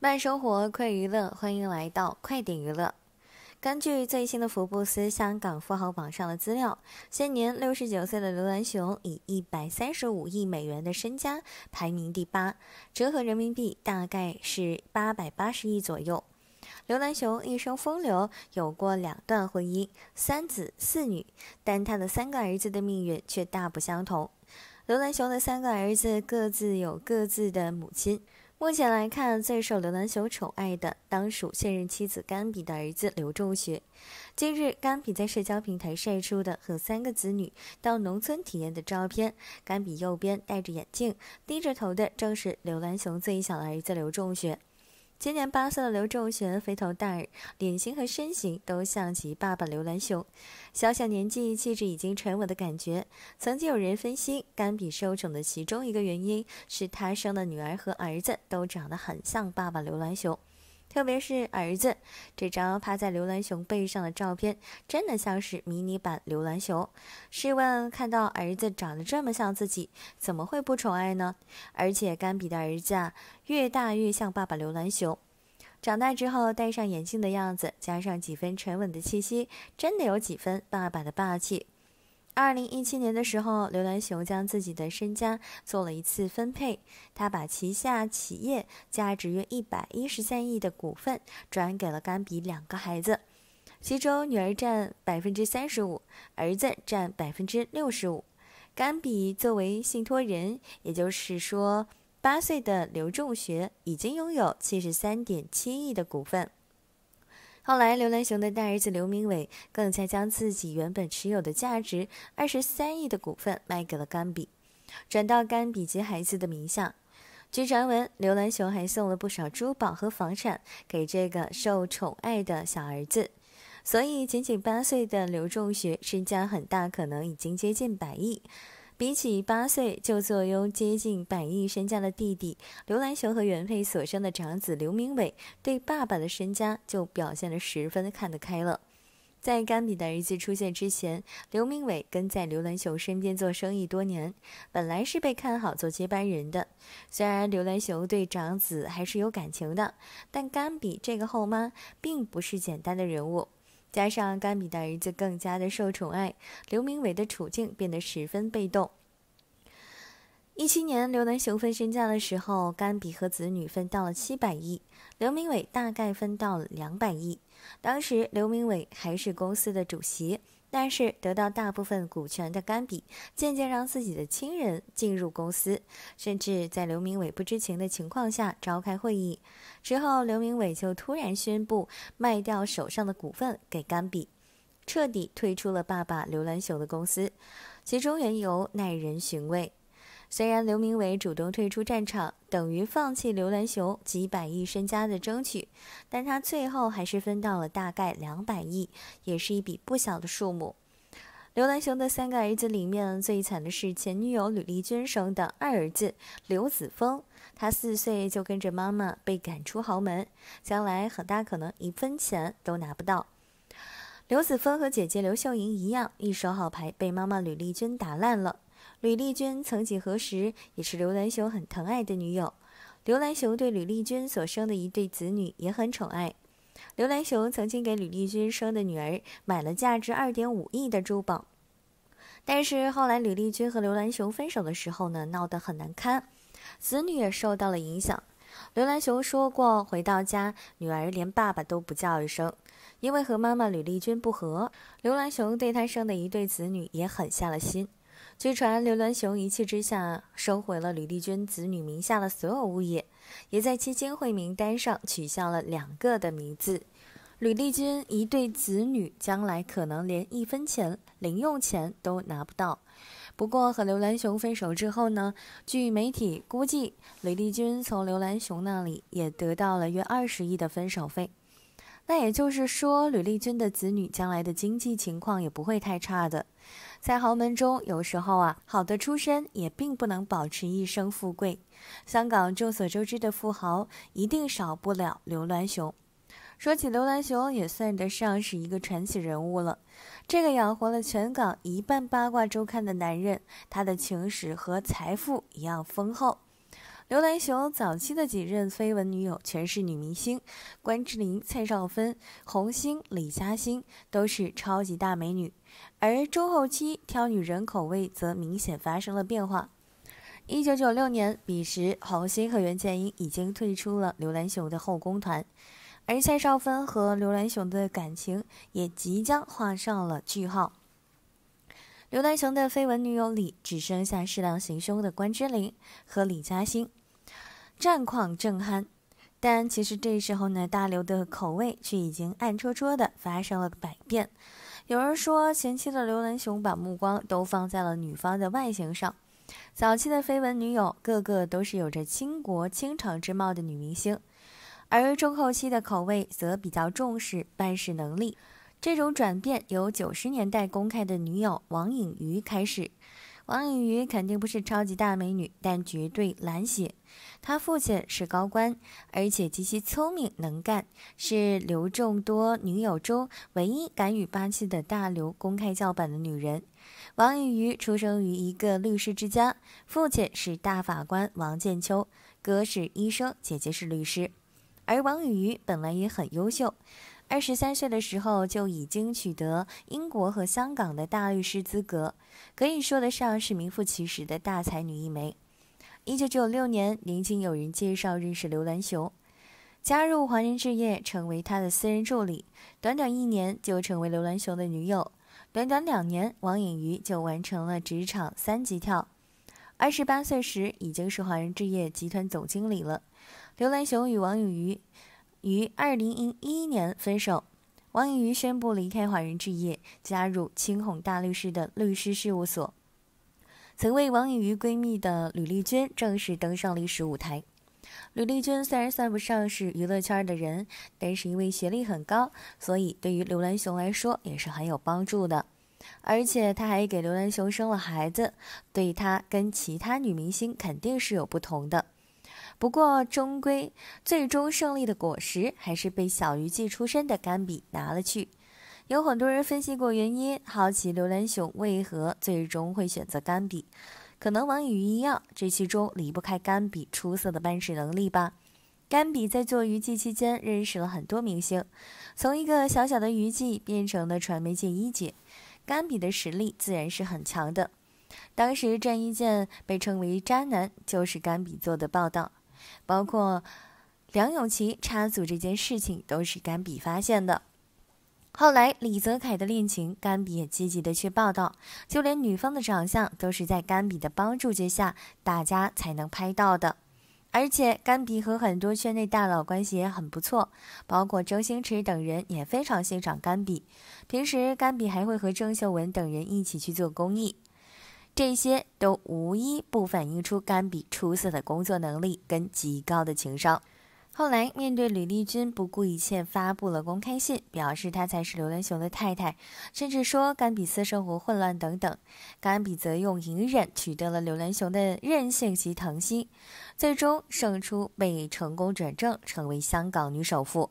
慢生活，快娱乐，欢迎来到快点娱乐。根据最新的福布斯香港富豪榜上的资料，现年六十九岁的刘銮雄以一百三十五亿美元的身家排名第八，折合人民币大概是八百八十亿左右。刘銮雄一生风流，有过两段婚姻，三子四女，但他的三个儿子的命运却大不相同。刘銮雄的三个儿子各自有各自的母亲，目前来看，最受刘銮雄宠爱的当属现任妻子甘比的儿子刘仲学。近日，甘比在社交平台晒出的和三个子女到农村体验的照片，甘比右边戴着眼镜、低着头的正是刘銮雄最小的儿子刘仲学。今年八岁的刘仲玄，肥头大耳，脸型和身形都像极爸爸刘銮雄。小小年纪，气质已经沉稳的感觉。曾经有人分析，甘比受宠的其中一个原因是，他生的女儿和儿子都长得很像爸爸刘銮雄。特别是儿子这张趴在刘銮雄背上的照片，真的像是迷你版刘銮雄。试问，看到儿子长得这么像自己，怎么会不宠爱呢？而且甘比的儿子啊，越大越像爸爸刘銮雄。长大之后戴上眼镜的样子，加上几分沉稳的气息，真的有几分爸爸的霸气。二零一七年的时候，刘銮雄将自己的身家做了一次分配，他把旗下企业价值约一百一十三亿的股份转给了甘比两个孩子，其中女儿占百分之三十五，儿子占百分之六十五。甘比作为信托人，也就是说，八岁的刘仲学已经拥有七十三点七亿的股份。后来，刘兰雄的大儿子刘明伟更加将自己原本持有的价值二十三亿的股份卖给了甘比，转到甘比及孩子的名下。据传闻，刘兰雄还送了不少珠宝和房产给这个受宠爱的小儿子，所以仅仅八岁的刘仲学身家很大，可能已经接近百亿。比起八岁就坐拥接近百亿身家的弟弟刘兰雄和原配所生的长子刘明伟，对爸爸的身家就表现的十分看得开了。在甘比的儿子出现之前，刘明伟跟在刘兰雄身边做生意多年，本来是被看好做接班人的。虽然刘兰雄对长子还是有感情的，但甘比这个后妈并不是简单的人物。加上甘比的儿子更加的受宠爱，刘明伟的处境变得十分被动。一七年刘南雄分身家的时候，甘比和子女分到了七百亿，刘明伟大概分到了两百亿。当时刘明伟还是公司的主席。但是得到大部分股权的甘比，渐渐让自己的亲人进入公司，甚至在刘明伟不知情的情况下召开会议。之后，刘明伟就突然宣布卖掉手上的股份给甘比，彻底退出了爸爸刘兰雄的公司。其中缘由耐人寻味。虽然刘明伟主动退出战场，等于放弃刘兰雄几百亿身家的争取，但他最后还是分到了大概两百亿，也是一笔不小的数目。刘兰雄的三个儿子里面，最惨的是前女友吕丽君生的二儿子刘子峰，他四岁就跟着妈妈被赶出豪门，将来很大可能一分钱都拿不到。刘子峰和姐姐刘秀莹一样，一手好牌被妈妈吕丽君打烂了。吕丽君曾几何时也是刘銮雄很疼爱的女友，刘銮雄对吕丽君所生的一对子女也很宠爱。刘銮雄曾经给吕丽君生的女儿买了价值二点五亿的珠宝，但是后来吕丽君和刘銮雄分手的时候呢，闹得很难堪，子女也受到了影响。刘銮雄说过，回到家女儿连爸爸都不叫一声，因为和妈妈吕丽君不和，刘銮雄对他生的一对子女也狠下了心。据传，刘銮雄一气之下收回了吕丽君子女名下的所有物业，也在基金会名单上取消了两个的名字。吕丽君一对子女将来可能连一分钱零用钱都拿不到。不过，和刘銮雄分手之后呢？据媒体估计，吕丽君从刘銮雄那里也得到了约二十亿的分手费。那也就是说，吕丽君的子女将来的经济情况也不会太差的。在豪门中，有时候啊，好的出身也并不能保持一生富贵。香港众所周知的富豪，一定少不了刘銮雄。说起刘銮雄，也算得上是一个传奇人物了。这个养活了全港一半八卦周刊的男人，他的情史和财富一样丰厚。刘銮雄早期的几任绯闻女友全是女明星，关之琳、蔡少芬、红星、李嘉欣都是超级大美女，而中后期挑女人口味则明显发生了变化。一九九六年，彼时红星和袁建英已经退出了刘銮雄的后宫团，而蔡少芬和刘銮雄的感情也即将画上了句号。刘銮雄的绯闻女友里只剩下适量行凶的关之琳和李嘉欣。战况正酣，但其实这时候呢，大刘的口味却已经暗戳戳的发生了百变。有人说，前期的刘文雄把目光都放在了女方的外形上，早期的绯闻女友个个都是有着倾国倾城之貌的女明星，而中后期的口味则比较重视办事能力。这种转变由九十年代公开的女友王颖瑜开始。王雨瑜肯定不是超级大美女，但绝对蓝血。她父亲是高官，而且极其聪明能干，是刘众多女友中唯一敢与霸气的大刘公开叫板的女人。王雨瑜出生于一个律师之家，父亲是大法官王建秋，哥是医生，姐姐是律师。而王雨瑜本来也很优秀。二十三岁的时候就已经取得英国和香港的大律师资格，可以说得上是名副其实的大才女一枚。一九九六年，年轻有人介绍认识刘銮雄，加入华人置业，成为他的私人助理。短短一年就成为刘銮雄的女友。短短两年，王颖瑜就完成了职场三级跳。二十八岁时已经是华人置业集团总经理了。刘銮雄与王颖瑜。于二零零一年分手，王颖瑜宣布离开华人置业，加入青红大律师的律师事务所。曾为王颖瑜闺蜜的吕丽君正式登上历史舞台。吕丽君虽然算不上是娱乐圈的人，但是因为学历很高，所以对于刘兰雄来说也是很有帮助的。而且她还给刘兰雄生了孩子，对她跟其他女明星肯定是有不同的。不过，终归最终胜利的果实还是被小鱼记出身的甘比拿了去。有很多人分析过原因，好奇刘兰雄为何最终会选择甘比。可能网友一样，这其中离不开甘比出色的办事能力吧。甘比在做娱记期间，认识了很多明星，从一个小小的娱记变成了传媒界一姐。甘比的实力自然是很强的。当时郑伊健被称为渣男，就是甘比做的报道。包括梁咏琪插足这件事情都是甘比发现的。后来李泽楷的恋情，甘比也积极的去报道，就连女方的长相都是在甘比的帮助之下，大家才能拍到的。而且甘比和很多圈内大佬关系也很不错，包括周星驰等人也非常欣赏甘比。平时甘比还会和郑秀文等人一起去做公益。这些都无一不反映出甘比出色的工作能力跟极高的情商。后来面对吕丽君不顾一切发布了公开信，表示她才是刘銮雄的太太，甚至说甘比私生活混乱等等。甘比则用隐忍取得了刘銮雄的任性及疼惜，最终胜出，被成功转正，成为香港女首富。